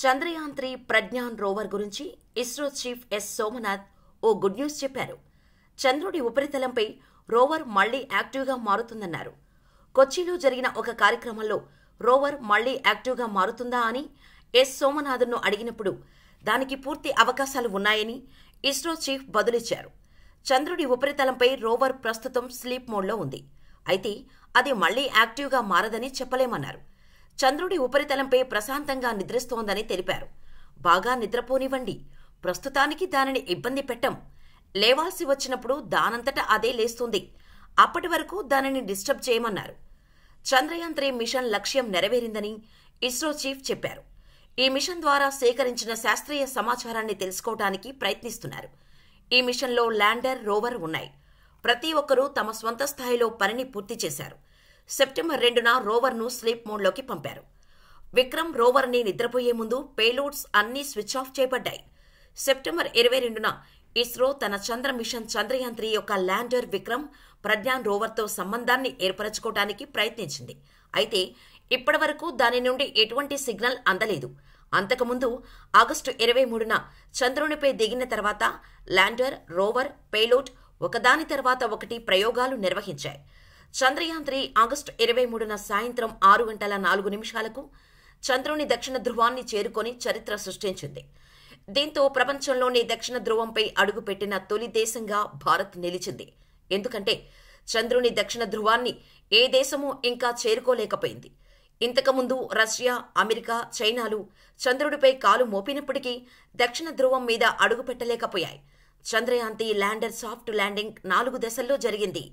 Chandrayaan three Pragyan rover గురించి ISRO chief S Somanath ఓ good news చెప్పారు చంద్రుడి ఉపరితలంపై రోవర్ మళ్లీ యాక్టివ్గా మారుతుందన్నారు కొచ్చిలో జరిగిన ఒక కార్యక్రమంలో రోవర్ మళ్లీ యాక్టివ్గా మారుతుందా అని ఎస్ సోమనాథన్ను అడిగినప్పుడు దానికి పూర్తి అవకాశాలు ఉన్నాయని ఇస్రో చీఫ్ బదులిచ్చారు చంద్రుడి ఉపరితలంపై రోవర్ ప్రస్తుతం స్లీప్ మోడ్లో ఉంది అయితే అది మళ్లీ యాక్టివ్గా మారదని చెప్పలేమన్నారు చంద్రుడి ఉపరితలంపై ప్రశాంతంగా నిద్రిస్తోందని తెలిపారు బాగా నిద్రపోనివ్వండి ప్రస్తుతానికి దానిని ఇబ్బంది పెట్టం లేవాల్సి వచ్చినప్పుడు దానంతట అదే లేస్తుంది అప్పటి వరకు దానిని డిస్టర్బ్ చేయమన్నారు చంద్రయాన్ మిషన్ లక్ష్యం నెరవేరిందని ఇస్రో చీఫ్ చెప్పారు ఈ మిషన్ ద్వారా సేకరించిన శాస్త్రీయ సమాచారాన్ని తెలుసుకోవటానికి ప్రయత్నిస్తున్నారు ఈ మిషన్లో ల్యాండర్ రోవర్ ఉన్నాయి ప్రతి ఒక్కరూ తమ స్వంత స్థాయిలో పనిని పూర్తి చేశారు సెప్టెంబర్ రెండున రోవర్ను స్లీప్ మోడ్లోకి పంపారు విక్రమ్ రోవర్ని నిద్రపోయే ముందు పేలోడ్స్ అన్నీ స్విచ్ ఆఫ్ చేపడ్డాయి సెప్టెంబర్ ఇరవై రెండున ఇస్రో తన చంద్ర మిషన్ చంద్రయాంత్రి యొక్క ల్యాండర్ విక్రమ్ ప్రజ్ఞాన్ రోవర్తో సంబంధాన్ని ఏర్పరచుకోవడానికి ప్రయత్నించింది అయితే ఇప్పటి వరకు దాని నుండి ఎటువంటి సిగ్నల్ అందలేదు అంతకుముందు ఆగస్టు ఇరవై మూడున చంద్రునిపై దిగిన తర్వాత ల్యాండర్ రోవర్ పేలోట్ ఒకదాని తర్వాత ఒకటి ప్రయోగాలు నిర్వహించాయి చంద్రయాన్ త్రీ ఆగస్టు ఇరవై మూడున సాయంత్రం ఆరు గంటల నాలుగు నిమిషాలకు చంద్రుని దక్షిణ ధ్రువాన్ని చేరుకొని చరిత్ర సృష్టించింది దీంతో ప్రపంచంలోని దక్షిణ ధ్రువంపై అడుగుపెట్టిన తొలి దేశంగా భారత్ నిలిచింది ఎందుకంటే చంద్రుని దక్షిణ ధ్రువాన్ని ఏ దేశమూ ఇంకా చేరుకోలేకపోయింది ఇంతకుముందు రష్యా అమెరికా చైనాలు చంద్రుడిపై కాలు మోపినప్పటికీ దక్షిణ ధ్రువం మీద అడుగుపెట్టలేకపోయాయి చంద్రయాంతి ల్యాండర్ సాఫ్ట్ ల్యాండింగ్ నాలుగు దశల్లో జరిగింది